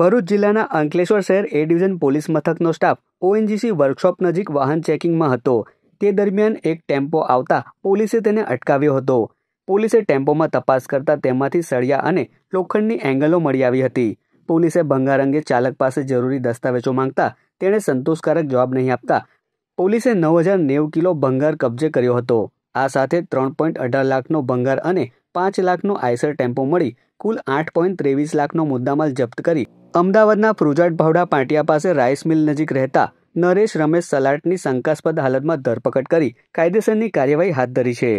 ભરૂચ જિલ્લાના અંકલેશ્વર શહેર A division police મથકનો સ્ટાફ ઓએનજીસી વર્કશોપ નજીક વાહન ચેકિંગમાં હતો તે દરમિયાન એક ટેમ્પો આવતા પોલીસે તેને અટકાવ્યો હતો પોલીસે ટેમ્પોમાં તપાસ કરતા તેમાંથી સળિયા અને લોખંડની એંગલો મળી આવી હતી પોલીસે ભંગાર અંગે ચાલક પાસે જરૂરી દસ્તાવેજો માંગતા તેણે સંતોષકારક જવાબ નહીં આપતા પોલીસે નવ હજાર નેવું કિલો ભંગાર કબજે કર્યો હતો આ સાથે ત્રણ પોઈન્ટ અઢાર લાખનો ભંગાર અને પાંચ લાખનો આયસર ટેમ્પો મળી કુલ આઠ પોઈન્ટ ત્રેવીસ લાખનો મુદ્દામાલ જપ્ત કરી અમદાવાદના ફ્રુજાટ ભાવડા પાટિયા પાસે રાઈસ મિલ નજીક રહેતા નરેશ રમેશ સલાટની શંકાસ્પદ હાલતમાં ધરપકડ કરી કાયદેસરની કાર્યવાહી હાથ ધરી છે